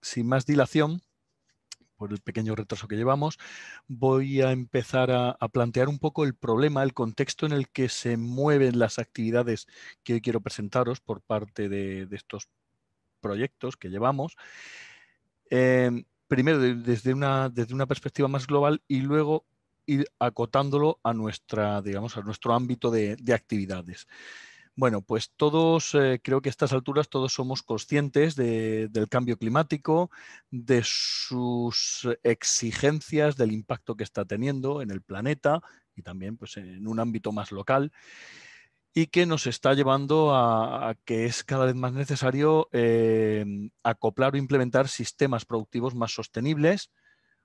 Sin más dilación, por el pequeño retraso que llevamos, voy a empezar a, plantear un poco el problema, el contexto en el que se mueven las actividades que hoy quiero presentaros por parte de, estos proyectos que llevamos. Eh, primero, desde, una, desde una perspectiva más global y luego ir acotándolo a, nuestra, digamos, a nuestro ámbito de, actividades. Bueno, pues todos, eh, creo que a estas alturas todos somos conscientes del cambio climático, de sus exigencias, del impacto que está teniendo en el planeta y también pues, en un ámbito más local y que nos está llevando a, que es cada vez más necesario eh, acoplar o implementar sistemas productivos más sostenibles,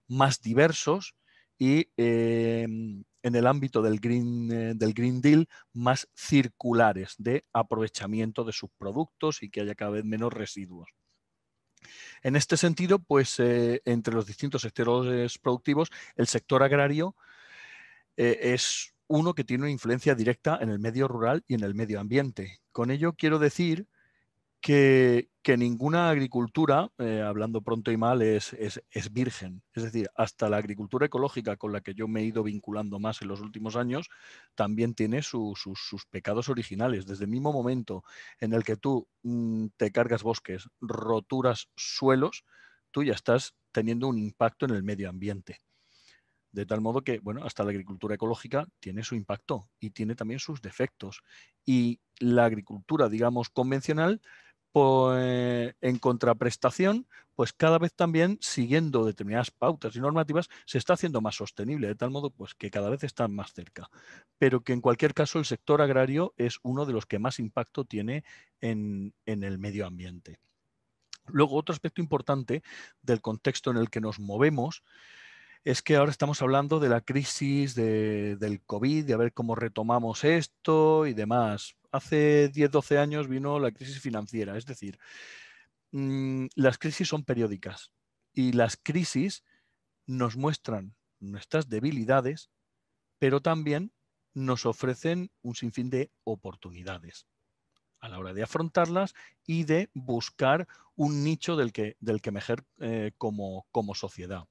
más diversos y em, en el ámbito del green, eh, del green Deal más circulares de aprovechamiento de sus productos y que haya cada vez menos residuos. En este sentido, pues eh, entre los distintos sectores productivos, el sector agrario eh, es uno que tiene una influencia directa en el medio rural y en el medio ambiente. Con ello quiero decir que, que ninguna agricultura, eh, hablando pronto y mal, es, es, virgen. Es decir, hasta la agricultura ecológica con la que yo me he ido vinculando más en los últimos años, también tiene sus pecados originales. Desde el mismo momento en el que tú mm, te cargas bosques, roturas suelos, tú ya estás teniendo un impacto en el medio ambiente. De tal modo que, bueno, hasta la agricultura ecológica tiene su impacto y tiene también sus defectos. Y la agricultura, digamos, convencional pues, en contraprestación, pues cada vez también siguiendo determinadas pautas y normativas se está haciendo más sostenible, de tal modo pues, que cada vez están más cerca. Pero que en cualquier caso el sector agrario es uno de los que más impacto tiene en, el medio ambiente. Luego, otro aspecto importante del contexto en el que nos movemos es que ahora estamos hablando de la crisis del COVID, de a ver cómo retomamos esto y demás hace 10-12 años vino la crisis financiera. Es decir, mm, las crisis son periódicas y las crisis nos muestran nuestras debilidades, pero también nos ofrecen un sinfín de oportunidades a la hora de afrontarlas y de buscar un nicho del que, del eh, como sociedad.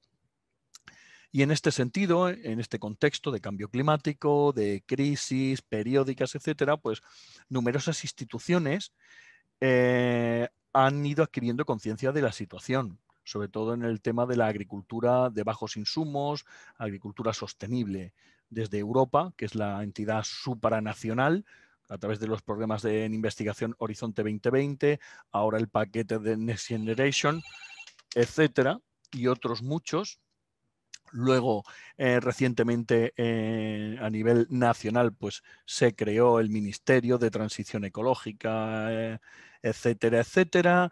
Y en este sentido, en este contexto de cambio climático, de crisis periódicas, etcétera, pues numerosas instituciones eh, han ido adquiriendo conciencia de la situación, sobre todo en el tema de la agricultura de bajos insumos, agricultura sostenible. Desde Europa, que es la entidad supranacional, a través de los programas de investigación Horizonte 2020, ahora el paquete de Next Generation, etcétera, y otros muchos Luego, eh, recientemente eh, a nivel nacional, pues se creó el Ministerio de Transición Ecológica, eh, etcétera, etcétera.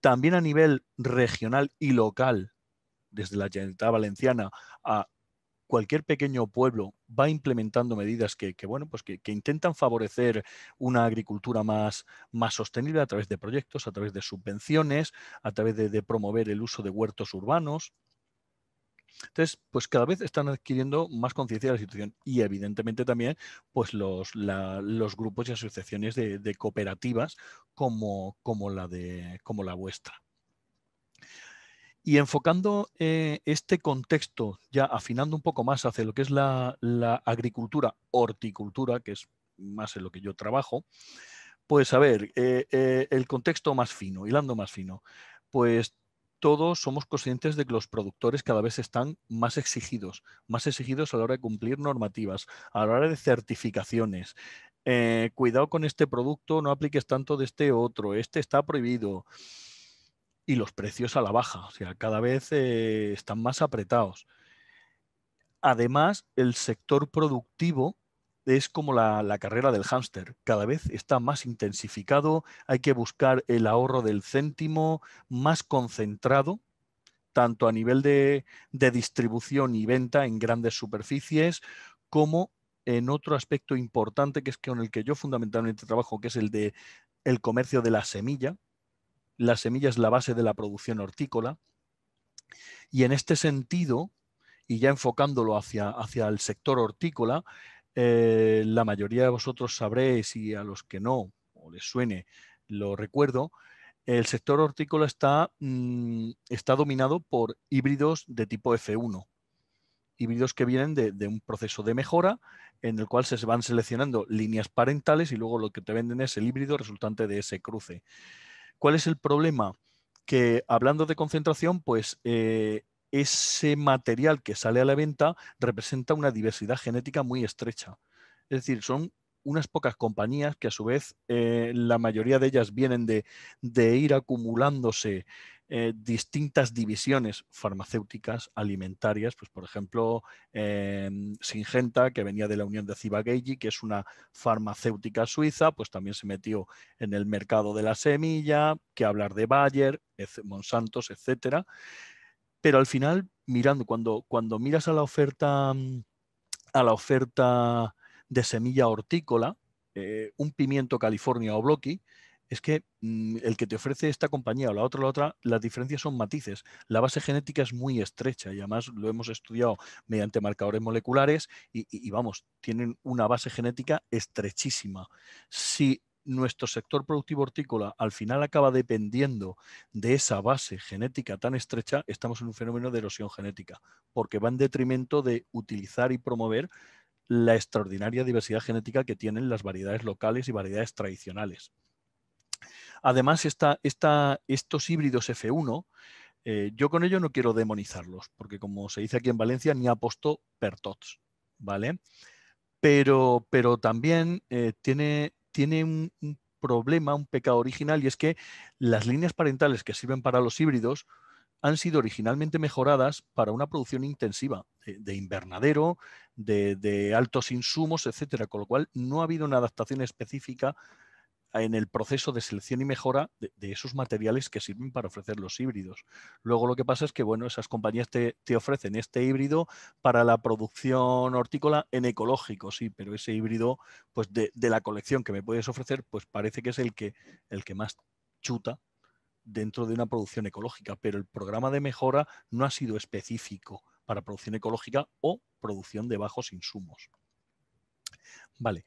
También a nivel regional y local, desde la Generalitat Valenciana a cualquier pequeño pueblo va implementando medidas que, bueno, pues, que, intentan favorecer una agricultura más, sostenible a través de proyectos, a través de subvenciones, a través de promover el uso de huertos urbanos, entonces, pues cada vez están adquiriendo más conciencia de la situación y evidentemente también pues los, grupos y asociaciones de, cooperativas como, como, la de, como la vuestra. Y enfocando eh, este contexto, ya afinando un poco más hacia lo que es la, agricultura, horticultura, que es más en lo que yo trabajo, pues a ver, eh, eh, el contexto más fino, hilando más fino, pues todos somos conscientes de que los productores cada vez están más exigidos, más exigidos a la hora de cumplir normativas, a la hora de certificaciones. Eh, cuidado con este producto, no apliques tanto de este otro, este está prohibido. Y los precios a la baja, o sea, cada vez eh, están más apretados. Además, el sector productivo es como la, carrera del hámster, cada vez está más intensificado, hay que buscar el ahorro del céntimo más concentrado, tanto a nivel de, distribución y venta en grandes superficies, como en otro aspecto importante que es con el que yo fundamentalmente trabajo, que es el de el comercio de la semilla. La semilla es la base de la producción hortícola. Y en este sentido, y ya enfocándolo hacia, hacia el sector hortícola, eh, la mayoría de vosotros sabréis y a los que no o les suene, lo recuerdo, el sector hortícola está, mm, está dominado por híbridos de tipo F1, híbridos que vienen de, un proceso de mejora en el cual se van seleccionando líneas parentales y luego lo que te venden es el híbrido resultante de ese cruce. ¿Cuál es el problema? Que hablando de concentración, pues eh, ese material que sale a la venta representa una diversidad genética muy estrecha. Es decir, son unas pocas compañías que a su vez eh, la mayoría de ellas vienen de, ir acumulándose eh, distintas divisiones farmacéuticas, alimentarias, pues por ejemplo eh, Singenta, que venía de la unión de ciba que es una farmacéutica suiza, pues también se metió en el mercado de la semilla, que hablar de Bayer, Monsantos, etcétera. Pero al final, mirando, cuando, cuando miras a la oferta, mm, a la oferta de semilla hortícola, eh, un pimiento California o Blocky, es que mm, el que te ofrece esta compañía o la otra, la otra, las diferencias son matices. La base genética es muy estrecha y además lo hemos estudiado mediante marcadores moleculares y, vamos, tienen una base genética estrechísima. Si nuestro sector productivo hortícola al final acaba dependiendo de esa base genética tan estrecha, estamos en un fenómeno de erosión genética, porque va en detrimento de utilizar y promover la extraordinaria diversidad genética que tienen las variedades locales y variedades tradicionales. Además, estos híbridos F1, eh, yo con ello no quiero demonizarlos, porque como se dice aquí en Valencia, ni aposto per tots, ¿vale? Pero, pero también eh, tiene, tiene un, problema, un pecado original, y es que las líneas parentales que sirven para los híbridos han sido originalmente mejoradas para una producción intensiva eh, de, invernadero, de, de, altos insumos, etcétera, con lo cual no ha habido una adaptación específica en el proceso de selección y mejora de, esos materiales que sirven para ofrecer los híbridos. Luego lo que pasa es que bueno, esas compañías te, ofrecen este híbrido para la producción hortícola en ecológico, sí, pero ese híbrido pues de, la colección que me puedes ofrecer, pues parece que es el que, el que más chuta dentro de una producción ecológica, pero el programa de mejora no ha sido específico para producción ecológica o producción de bajos insumos. Vale.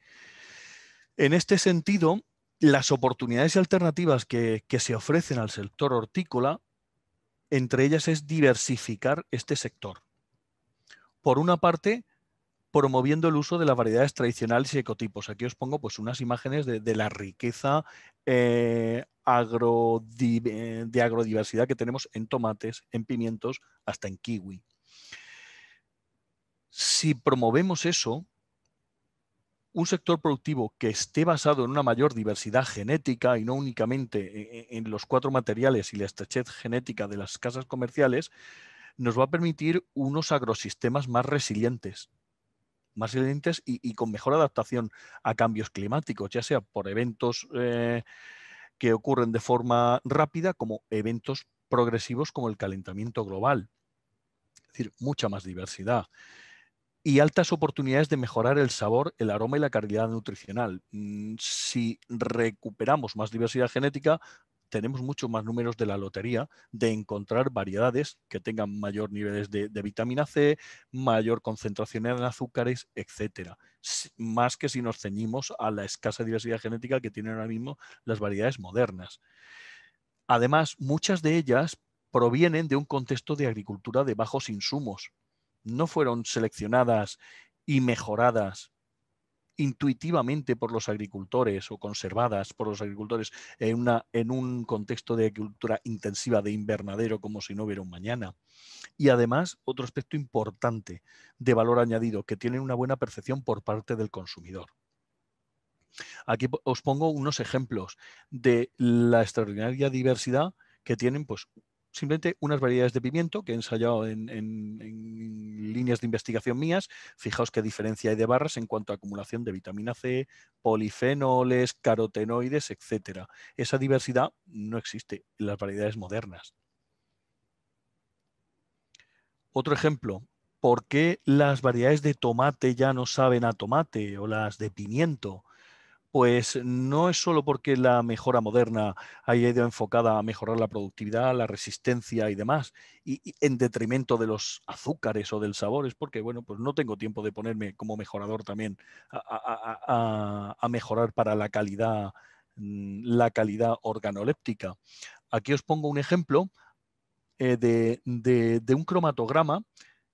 En este sentido, las oportunidades y alternativas que, se ofrecen al sector hortícola, entre ellas es diversificar este sector. Por una parte, promoviendo el uso de las variedades tradicionales y ecotipos. Aquí os pongo pues, unas imágenes de, la riqueza eh, eh, de agrodiversidad que tenemos en tomates, en pimientos, hasta en kiwi. Si promovemos eso, un sector productivo que esté basado en una mayor diversidad genética y no únicamente e, e, en, los cuatro materiales y la estrechez genética de las casas comerciales, nos va a permitir unos agrosistemas más resilientes, más resilientes y, con mejor adaptación a cambios climáticos, ya sea por eventos eh, que ocurren de forma rápida como eventos progresivos como el calentamiento global. Es decir, mucha más diversidad y altas oportunidades de mejorar el sabor, el aroma y la calidad nutricional. Mm, si recuperamos más diversidad genética, tenemos muchos más números de la lotería de encontrar variedades que tengan mayor niveles de, vitamina C, mayor concentración en azúcares, etc. Más que si nos ceñimos a la escasa diversidad genética que tienen ahora mismo las variedades modernas. Además, muchas de ellas provienen de un contexto de agricultura de bajos insumos, no fueron seleccionadas y mejoradas intuitivamente por los agricultores o conservadas por los agricultores en, una, en un contexto de agricultura intensiva de invernadero como si no hubiera un mañana. Y además, otro aspecto importante de valor añadido, que tienen una buena percepción por parte del consumidor. Aquí os pongo unos ejemplos de la extraordinaria diversidad que tienen pues, simplemente unas variedades de pimiento que he ensayado en líneas de investigación mías, fijaos qué diferencia hay de barras en cuanto a acumulación de vitamina C, polifenoles, carotenoides, etc. Esa diversidad no existe en las variedades modernas. Otro ejemplo, ¿por qué las variedades de tomate ya no saben a tomate o las de pimiento? pues no es solo porque la mejora moderna haya ido enfocada a mejorar la productividad, la resistencia y demás, y, en detrimento de los azúcares o del sabor, es porque, bueno, pues no tengo tiempo de ponerme como mejorador también a, mejorar para la calidad, mm, la calidad organoléptica. Aquí os pongo un ejemplo eh, de, un cromatograma,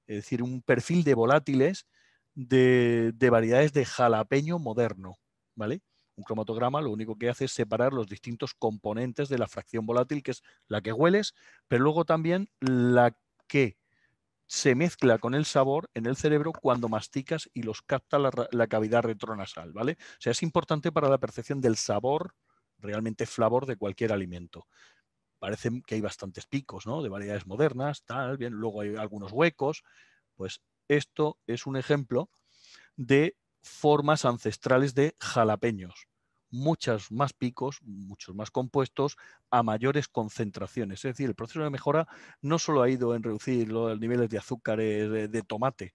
es decir, un perfil de volátiles de, de, variedades de jalapeño moderno, ¿vale? Un cromatograma lo único que hace es separar los distintos componentes de la fracción volátil, que es la que hueles, pero luego también la que se mezcla con el sabor en el cerebro cuando masticas y los capta la, cavidad retronasal, ¿vale? O sea, es importante para la percepción del sabor, realmente flavor de cualquier alimento parece que hay bastantes picos, ¿no? De variedades modernas, tal, bien, luego hay algunos huecos. Pues esto es un ejemplo de formas ancestrales de jalapeños. Muchas más picos, muchos más compuestos, a mayores concentraciones. Es decir, el proceso de mejora no solo ha ido en reducir los niveles de azúcares de, tomate,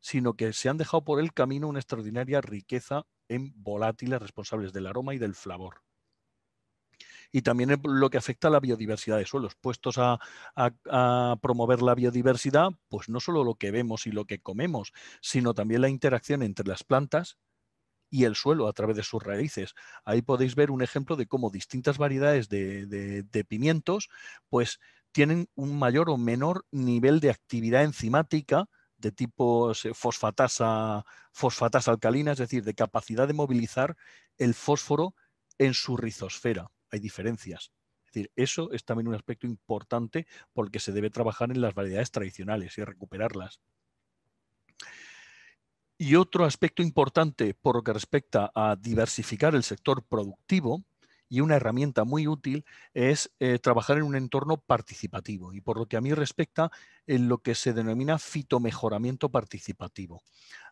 sino que se han dejado por el camino una extraordinaria riqueza en volátiles responsables del aroma y del sabor y también lo que afecta a la biodiversidad de suelos, puestos a, promover la biodiversidad, pues no solo lo que vemos y lo que comemos, sino también la interacción entre las plantas y el suelo a través de sus raíces. Ahí podéis ver un ejemplo de cómo distintas variedades de, pimientos pues, tienen un mayor o menor nivel de actividad enzimática de tipo eh, fosfatasa, fosfatasa alcalina, es decir, de capacidad de movilizar el fósforo en su rizosfera hay diferencias. Es decir, eso es también un aspecto importante porque se debe trabajar en las variedades tradicionales y recuperarlas. Y otro aspecto importante por lo que respecta a diversificar el sector productivo y una herramienta muy útil es eh, trabajar en un entorno participativo. Y por lo que a mí respecta, en lo que se denomina fitomejoramiento participativo.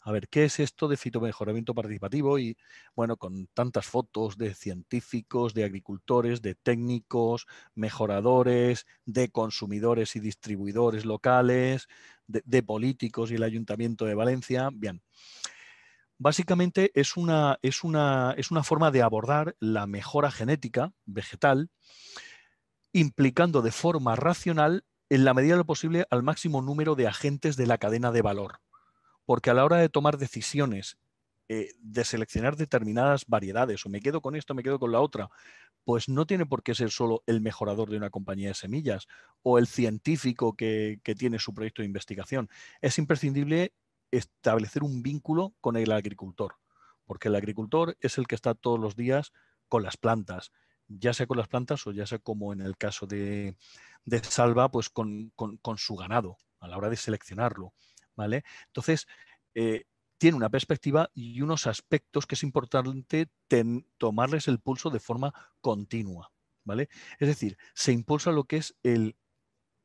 A ver, ¿qué es esto de fitomejoramiento participativo? Y bueno, con tantas fotos de científicos, de agricultores, de técnicos, mejoradores, de consumidores y distribuidores locales, de, de políticos y el Ayuntamiento de Valencia. Bien básicamente es una, es, es una forma de abordar la mejora genética vegetal, implicando de forma racional, en la medida de lo posible, al máximo número de agentes de la cadena de valor. Porque a la hora de tomar decisiones eh, de seleccionar determinadas variedades, o me quedo con esto, me quedo con la otra, pues no tiene por qué ser solo el mejorador de una compañía de semillas o el científico que tiene su proyecto de investigación. Es imprescindible establecer un vínculo con el agricultor, porque el agricultor es el que está todos los días con las plantas, ya sea con las plantas o ya sea como en el caso de, de Salva, pues con, su ganado a la hora de seleccionarlo. ¿vale? Entonces, eh, tiene una perspectiva y unos aspectos que es importante tomarles el pulso de forma continua. ¿vale? Es decir, se impulsa lo que es el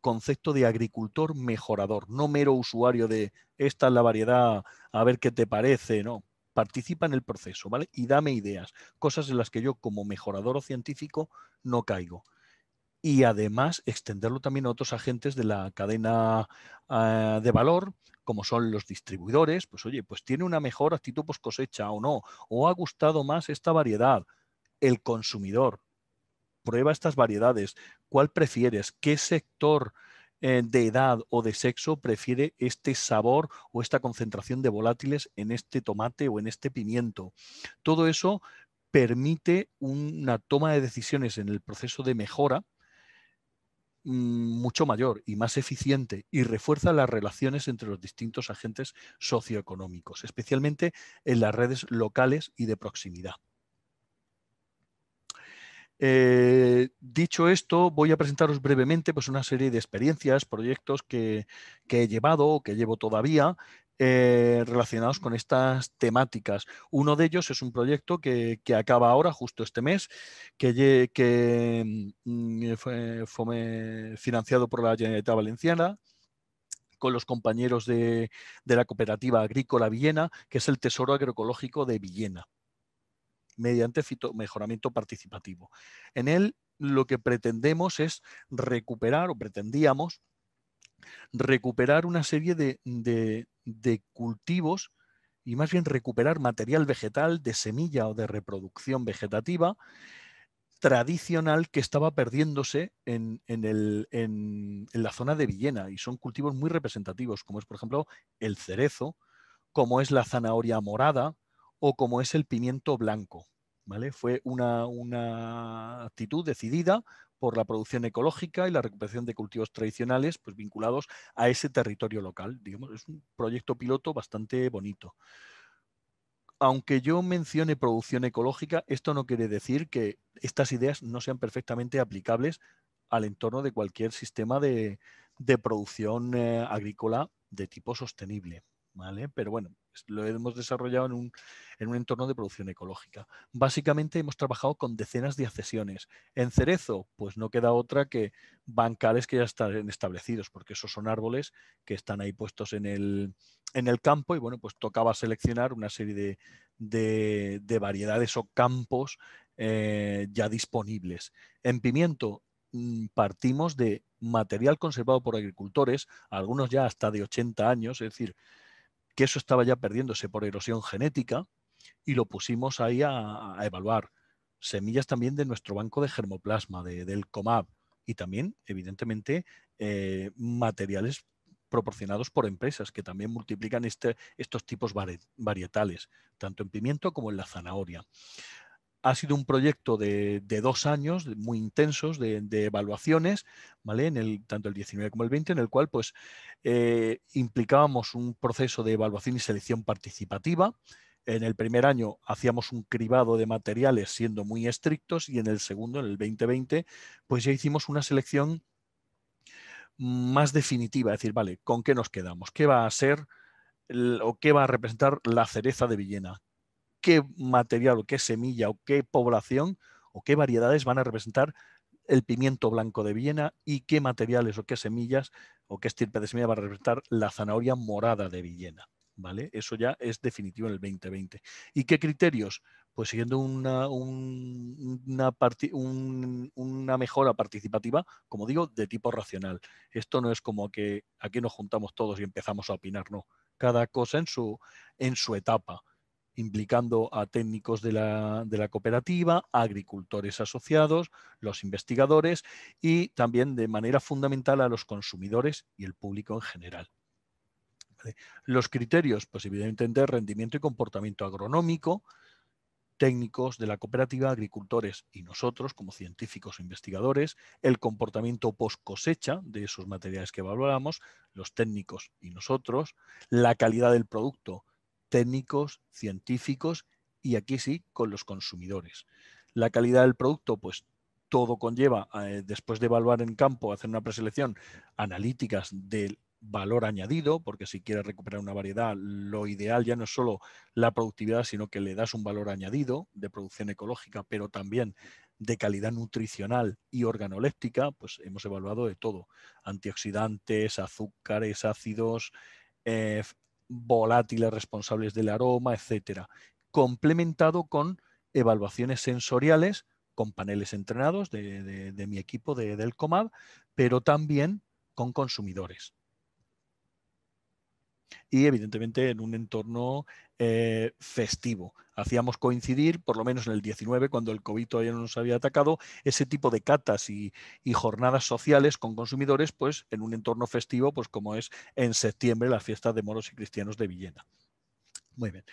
concepto de agricultor mejorador, no mero usuario de esta es la variedad, a ver qué te parece, no. Participa en el proceso, ¿vale? Y dame ideas, cosas en las que yo como mejorador o científico no caigo. Y además extenderlo también a otros agentes de la cadena ah, de valor, como son los distribuidores, pues oye, pues tiene una mejor actitud post pues cosecha o no, o ha gustado más esta variedad, el consumidor, prueba estas variedades, cuál prefieres, qué sector eh, de edad o de sexo prefiere este sabor o esta concentración de volátiles en este tomate o en este pimiento. Todo eso permite una toma de decisiones en el proceso de mejora mm, mucho mayor y más eficiente y refuerza las relaciones entre los distintos agentes socioeconómicos, especialmente en las redes locales y de proximidad. Eh, dicho esto, voy a presentaros brevemente pues, una serie de experiencias, proyectos que, he llevado o que llevo todavía eh, relacionados con estas temáticas. Uno de ellos es un proyecto que, acaba ahora, justo este mes, que, mm, eh, fue, financiado por la Generalitat Valenciana con los compañeros de, de la Cooperativa Agrícola Villena, que es el Tesoro Agroecológico de Villena mediante mejoramiento participativo. En él lo que pretendemos es recuperar, o pretendíamos, recuperar una serie de, cultivos y más bien recuperar material vegetal de semilla o de reproducción vegetativa tradicional que estaba perdiéndose en, en, la zona de Villena y son cultivos muy representativos, como es por ejemplo el cerezo, como es la zanahoria morada, o como es el pimiento blanco. ¿vale? Fue una, actitud decidida por la producción ecológica y la recuperación de cultivos tradicionales pues, vinculados a ese territorio local. Digamos, es un proyecto piloto bastante bonito. Aunque yo mencione producción ecológica, esto no quiere decir que estas ideas no sean perfectamente aplicables al entorno de cualquier sistema de, producción eh, agrícola de tipo sostenible. Pero bueno, lo hemos desarrollado en un, entorno de producción ecológica. Básicamente hemos trabajado con decenas de accesiones. En cerezo, pues no queda otra que bancales que ya están establecidos, porque esos son árboles que están ahí puestos en el, campo y bueno, pues tocaba seleccionar una serie de, variedades o campos eh, ya disponibles. En pimiento mm, partimos de material conservado por agricultores, algunos ya hasta de 80 años, es decir, que eso estaba ya perdiéndose por erosión genética y lo pusimos ahí a, evaluar. Semillas también de nuestro banco de germoplasma, del COMAB, y también, evidentemente, eh, materiales proporcionados por empresas que también multiplican este, estos tipos varietales, tanto en pimiento como en la zanahoria ha sido un proyecto de, dos años muy intensos de, evaluaciones, ¿vale? En el, tanto el 19 como el 20, en el cual pues, eh, implicábamos un proceso de evaluación y selección participativa. En el primer año hacíamos un cribado de materiales siendo muy estrictos y en el segundo, en el 2020, pues ya hicimos una selección más definitiva, es decir, vale, ¿con qué nos quedamos? ¿Qué va a ser o qué va a representar la cereza de Villena? qué material o qué semilla o qué población o qué variedades van a representar el pimiento blanco de Viena y qué materiales o qué semillas o qué estirpe de semilla va a representar la zanahoria morada de Villena, ¿Vale? Eso ya es definitivo en el 2020. ¿Y qué criterios? Pues siguiendo una, una, mejora participativa, como digo, de tipo racional. Esto no es como que aquí nos juntamos todos y empezamos a opinar, no. Cada cosa en su, en su etapa implicando a técnicos de la, cooperativa, agricultores asociados, los investigadores y también de manera fundamental a los consumidores y el público en general. Los criterios, pues evidentemente rendimiento y comportamiento agronómico, técnicos de la cooperativa, agricultores y nosotros como científicos e investigadores, el comportamiento post cosecha de esos materiales que evaluamos, los técnicos y nosotros, la calidad del producto técnicos, científicos y aquí sí, con los consumidores. La calidad del producto, pues todo conlleva, eh, después de evaluar en campo, hacer una preselección, analíticas del valor añadido, porque si quieres recuperar una variedad, lo ideal ya no es solo la productividad, sino que le das un valor añadido de producción ecológica, pero también de calidad nutricional y organoléptica, pues hemos evaluado de todo, antioxidantes, azúcares, ácidos, eh, volátiles responsables del aroma, etcétera, complementado con evaluaciones sensoriales con paneles entrenados de, mi equipo del Comab, pero también con consumidores y evidentemente en un entorno eh, festivo. Hacíamos coincidir, por lo menos en el 19, cuando el COVID todavía no nos había atacado, ese tipo de catas y, jornadas sociales con consumidores, pues en un entorno festivo, pues como es en septiembre la fiesta de moros y cristianos de Villena. Muy bien.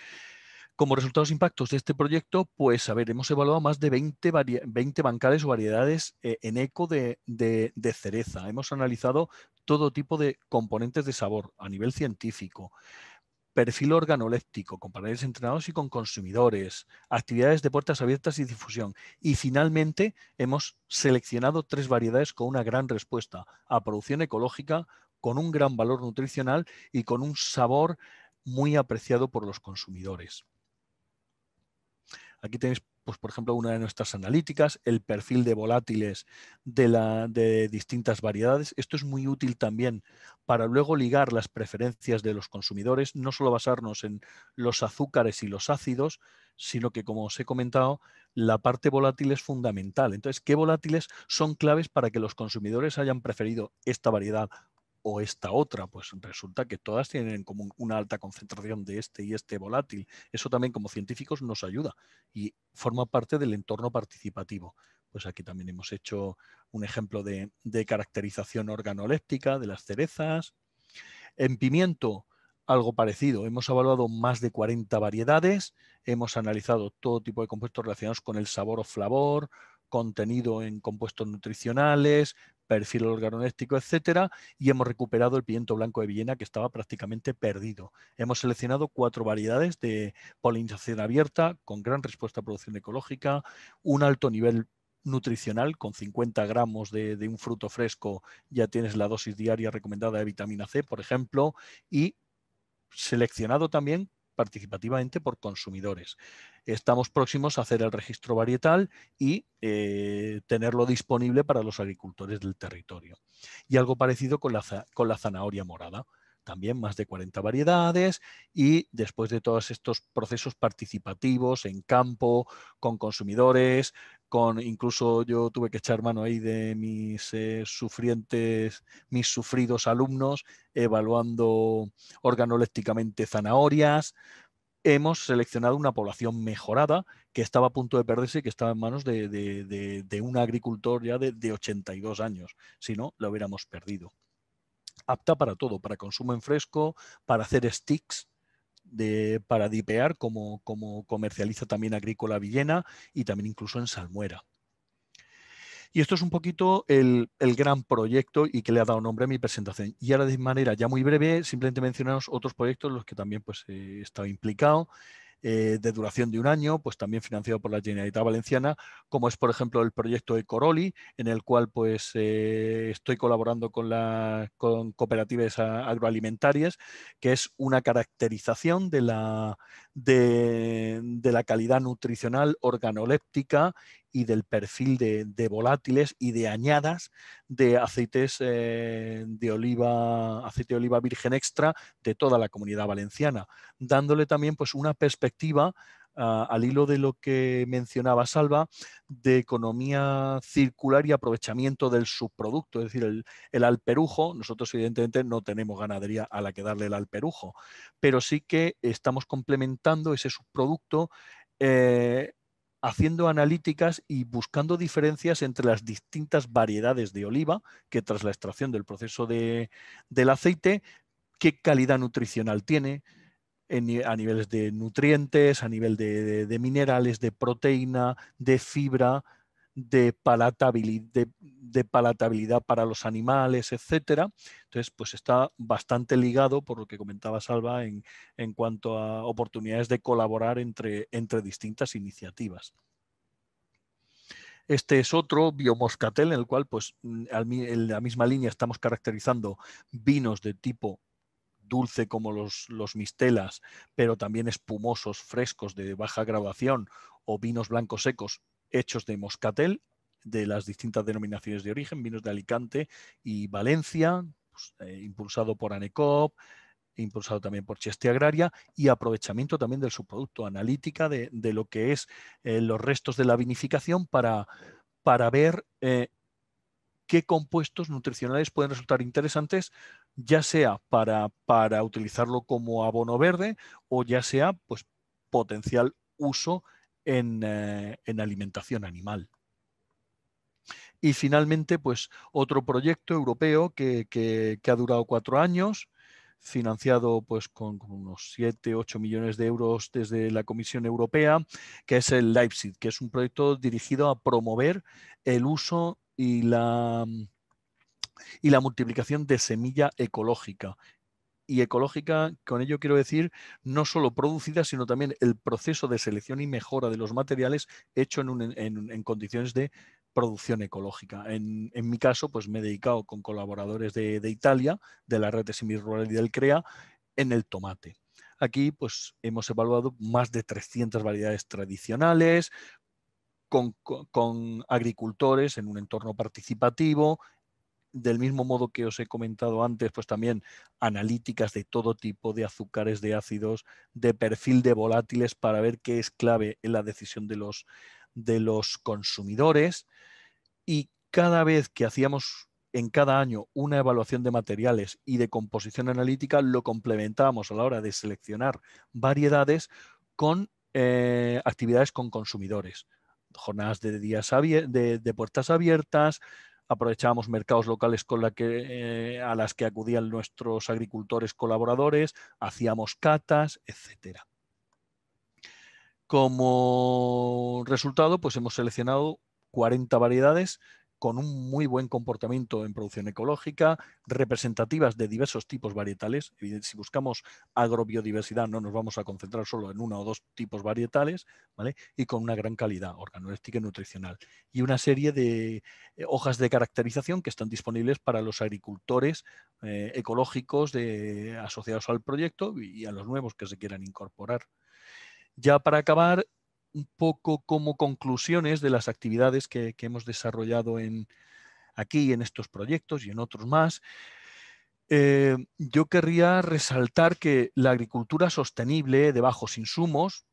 Como resultados e impactos de este proyecto, pues a ver, hemos evaluado más de 20, 20 bancales o variedades eh, en eco de, de cereza. Hemos analizado todo tipo de componentes de sabor a nivel científico, perfil organoléptico con paneles entrenados y con consumidores, actividades de puertas abiertas y difusión. Y finalmente hemos seleccionado tres variedades con una gran respuesta a producción ecológica, con un gran valor nutricional y con un sabor muy apreciado por los consumidores. Aquí tenéis pues, por ejemplo, una de nuestras analíticas, el perfil de volátiles de, de distintas variedades. Esto es muy útil también para luego ligar las preferencias de los consumidores, no solo basarnos en los azúcares y los ácidos, sino que, como os he comentado, la parte volátil es fundamental. Entonces, ¿qué volátiles son claves para que los consumidores hayan preferido esta variedad o esta otra, pues resulta que todas tienen en común una alta concentración de este y este volátil. Eso también como científicos nos ayuda y forma parte del entorno participativo. Pues aquí también hemos hecho un ejemplo de, de caracterización organoléptica de las cerezas. En pimiento, algo parecido. Hemos evaluado más de 40 variedades, hemos analizado todo tipo de compuestos relacionados con el sabor o flavor, contenido en compuestos nutricionales, perfil organéstico, etcétera, y hemos recuperado el pimiento blanco de Viena que estaba prácticamente perdido. Hemos seleccionado cuatro variedades de polinización abierta con gran respuesta a producción ecológica, un alto nivel nutricional, con 50 gramos de un fruto fresco ya tienes la dosis diaria recomendada de vitamina C, por ejemplo, y seleccionado también participativamente por consumidores. Estamos próximos a hacer el registro varietal y eh, tenerlo disponible para los agricultores del territorio. Y algo parecido con la, con la zanahoria morada también más de 40 variedades y después de todos estos procesos participativos en campo, con consumidores, incluso yo tuve que echar mano ahí de mis eh, sufrientes, mis sufridos alumnos, evaluando organolécticamente zanahorias. Hemos seleccionado una población mejorada que estaba a punto de perderse y que estaba en manos de, de un agricultor ya de 82 años, si no, la hubiéramos perdido apta para todo, para consumo en fresco, para hacer sticks, de, para dipear, como, como comercializa también Agrícola Villena y también incluso en Salmuera. Y esto es un poquito el, el, gran proyecto y que le ha dado nombre a mi presentación. Y ahora de manera ya muy breve, simplemente mencionaros otros proyectos en los que también pues, eh, he estado implicado. Eh, de duración de un año, pues también financiado por la Generalitat Valenciana, como es por ejemplo el proyecto de en el cual pues eh, estoy colaborando con, la, con cooperativas agroalimentarias, que es una caracterización de la, de, la calidad nutricional organoléptica y del perfil de, volátiles y de añadas de aceites eh, de oliva, aceite de oliva virgen extra de toda la comunidad valenciana, dándole también pues una perspectiva Ah, al hilo de lo que mencionaba Salva, de economía circular y aprovechamiento del subproducto, es decir, el, alperujo. Nosotros evidentemente no tenemos ganadería a la que darle el alperujo, pero sí que estamos complementando ese subproducto. Eh, haciendo analíticas y buscando diferencias entre las distintas variedades de oliva que tras la extracción del proceso de, del aceite, qué calidad nutricional tiene, a niveles de nutrientes, a nivel de, minerales, de proteína, de fibra, de palatabilidad, para los animales, etcétera. Entonces, pues está bastante ligado, por lo que comentaba Salva, en, cuanto a oportunidades de colaborar entre, entre distintas iniciativas. Este es otro biomoscatel en el cual, pues, mm, en la misma línea estamos caracterizando vinos de tipo dulce como los, mistelas, pero también espumosos, frescos de baja graduación o vinos blancos secos hechos de moscatel de las distintas denominaciones de origen, vinos de Alicante y Valencia, pues, eh, impulsado por ANECOP, impulsado también por Cheste Agraria y aprovechamiento también del subproducto, analítica de, lo que es eh, los restos de la vinificación para, para ver eh, qué compuestos nutricionales pueden resultar interesantes ya sea para, utilizarlo como abono verde o ya sea pues, potencial uso en, eh, alimentación animal. Y finalmente, pues otro proyecto europeo que, ha durado cuatro años, financiado pues con, con, unos 7, 8 millones de euros desde la Comisión Europea, que es el Leipzig, que es un proyecto dirigido a promover el uso y la y la multiplicación de semilla ecológica. Y ecológica, con ello quiero decir, no solo producida, sino también el proceso de selección y mejora de los materiales hecho en, condiciones de producción ecológica. En, mi caso, pues me he dedicado con colaboradores de, Italia, de la red de Semirural y del CREA, en el tomate. Aquí pues, hemos evaluado más de 300 variedades tradicionales, con, con, agricultores en un entorno participativo, del mismo modo que os he comentado antes, pues también analíticas de todo tipo, de azúcares, de ácidos, de perfil de volátiles para ver qué es clave en la decisión de los, de los consumidores. Y cada vez que hacíamos en cada año una evaluación de materiales y de composición analítica, lo complementábamos a la hora de seleccionar variedades con eh, actividades con consumidores jornadas de días de, puertas abiertas, aprovechábamos mercados locales eh, a las que acudían nuestros agricultores colaboradores, hacíamos catas, etc. Como resultado, pues hemos seleccionado 40 variedades con un muy buen comportamiento en producción ecológica, representativas de diversos tipos varietales. Si buscamos agrobiodiversidad, no nos vamos a concentrar solo en uno o dos tipos varietales, ¿vale? Y con una gran calidad organoléptica y nutricional. Y una serie de eh, hojas de caracterización que están disponibles para los agricultores eh, ecológicos asociados al proyecto y a los nuevos que se quieran incorporar. Ya para acabar, un poco como conclusiones de las actividades que, hemos desarrollado en, aquí en estos proyectos y en otros más. Eh, yo querría resaltar que la agricultura sostenible de bajos insumos,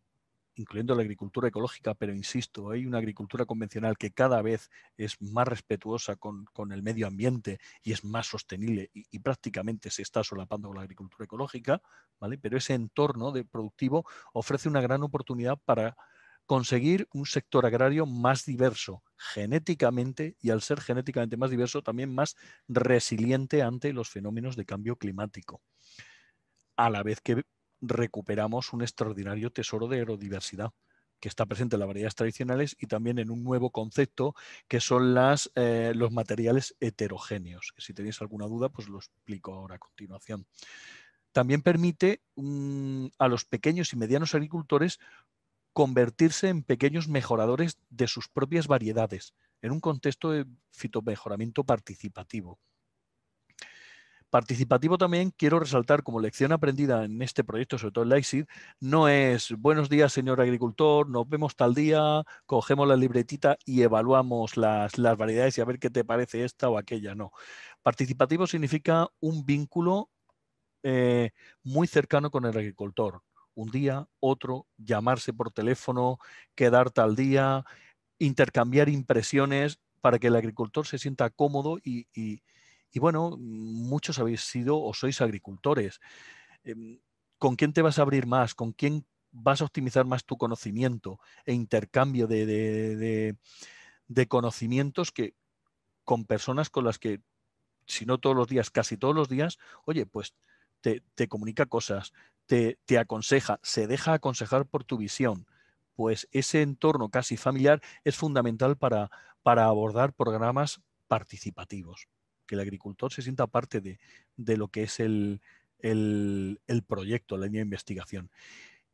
incluyendo la agricultura ecológica, pero insisto, hay una agricultura convencional que cada vez es más respetuosa con, el medio ambiente y es más sostenible y, y, prácticamente se está solapando con la agricultura ecológica, ¿vale? pero ese entorno de productivo ofrece una gran oportunidad para conseguir un sector agrario más diverso genéticamente y al ser genéticamente más diverso también más resiliente ante los fenómenos de cambio climático. A la vez que recuperamos un extraordinario tesoro de aerodiversidad que está presente en las variedades tradicionales y también en un nuevo concepto que son las, eh, los materiales heterogéneos. si tenéis alguna duda, pues lo explico ahora a continuación. También permite mm, a los pequeños y medianos agricultores convertirse en pequeños mejoradores de sus propias variedades, en un contexto de fitomejoramiento participativo. Participativo también quiero resaltar como lección aprendida en este proyecto, sobre todo en ISID, no es buenos días señor agricultor, nos vemos tal día, cogemos la libretita y evaluamos las, variedades y a ver qué te parece esta o aquella, no. Participativo significa un vínculo eh, muy cercano con el agricultor, un día, otro, llamarse por teléfono, quedar tal día, intercambiar impresiones para que el agricultor se sienta cómodo y, bueno, muchos habéis sido o sois agricultores. Em, ¿Con quién te vas a abrir más? ¿Con quién vas a optimizar más tu conocimiento e intercambio de, conocimientos que con personas con las que, si no todos los días, casi todos los días, oye, pues te, te comunica cosas, te, aconseja, se deja aconsejar por tu visión, pues ese entorno casi familiar es fundamental para, para abordar programas participativos, que el agricultor se sienta parte de, lo que es el, el proyecto, la línea de investigación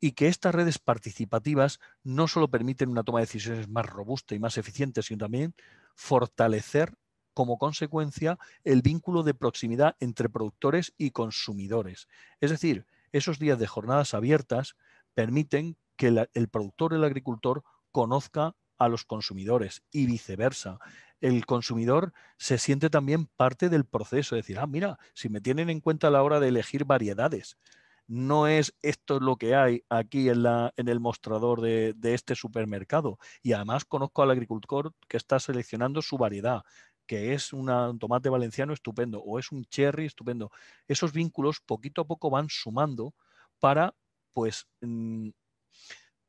y que estas redes participativas no solo permiten una toma de decisiones más robusta y más eficiente, sino también fortalecer como consecuencia el vínculo de proximidad entre productores y consumidores. Es decir, esos días de jornadas abiertas permiten que el productor, el agricultor, conozca a los consumidores y viceversa. El consumidor se siente también parte del proceso, Es decir, ah, mira, si me tienen en cuenta a la hora de elegir variedades, no es esto lo que hay aquí en, el mostrador de, este supermercado. Y además conozco al agricultor que está seleccionando su variedad que es un tomate valenciano estupendo o es un cherry estupendo. Esos vínculos poquito a poco van sumando para pues mm,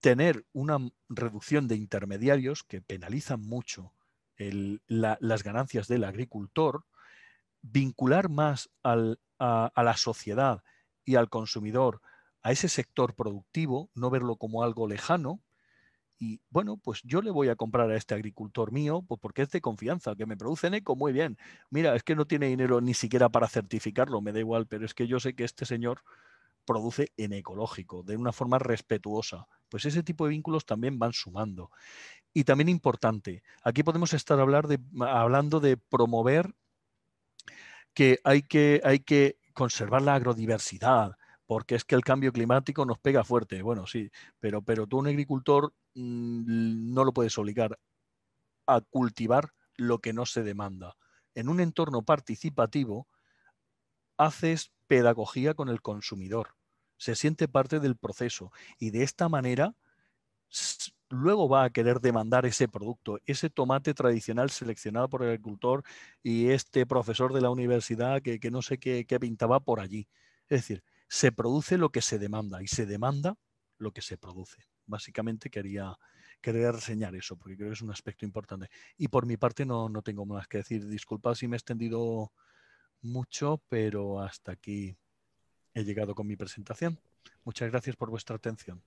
tener una reducción de intermediarios que penalizan mucho las ganancias del agricultor, vincular más a la sociedad y al consumidor a ese sector productivo, no verlo como algo lejano, y bueno, pues yo le voy a comprar a este agricultor mío, pues porque es de confianza, que me en eco muy bien. Mira, es que no tiene dinero ni siquiera para certificarlo, me da igual, pero es que yo sé que este señor produce en ecológico, de una forma respetuosa. Pues ese tipo de vínculos también van sumando. Y también importante, aquí podemos estar de, hablando de promover que hay que, hay que conservar la agrodiversidad, porque es que el cambio climático nos pega fuerte. Bueno, sí, pero, pero tú un agricultor mm, no lo puedes obligar a cultivar lo que no se demanda. En un entorno participativo, haces pedagogía con el consumidor, se siente parte del proceso y de esta manera luego va a querer demandar ese producto, ese tomate tradicional seleccionado por el agricultor y este profesor de la universidad que, no sé qué, qué pintaba por allí. Es decir, se produce lo que se demanda y se demanda lo que se produce. Básicamente quería, reseñar eso, porque creo que es un aspecto importante. Y por mi parte no, no tengo más que decir. Disculpad si me he extendido mucho, pero hasta aquí he llegado con mi presentación. Muchas gracias por vuestra atención.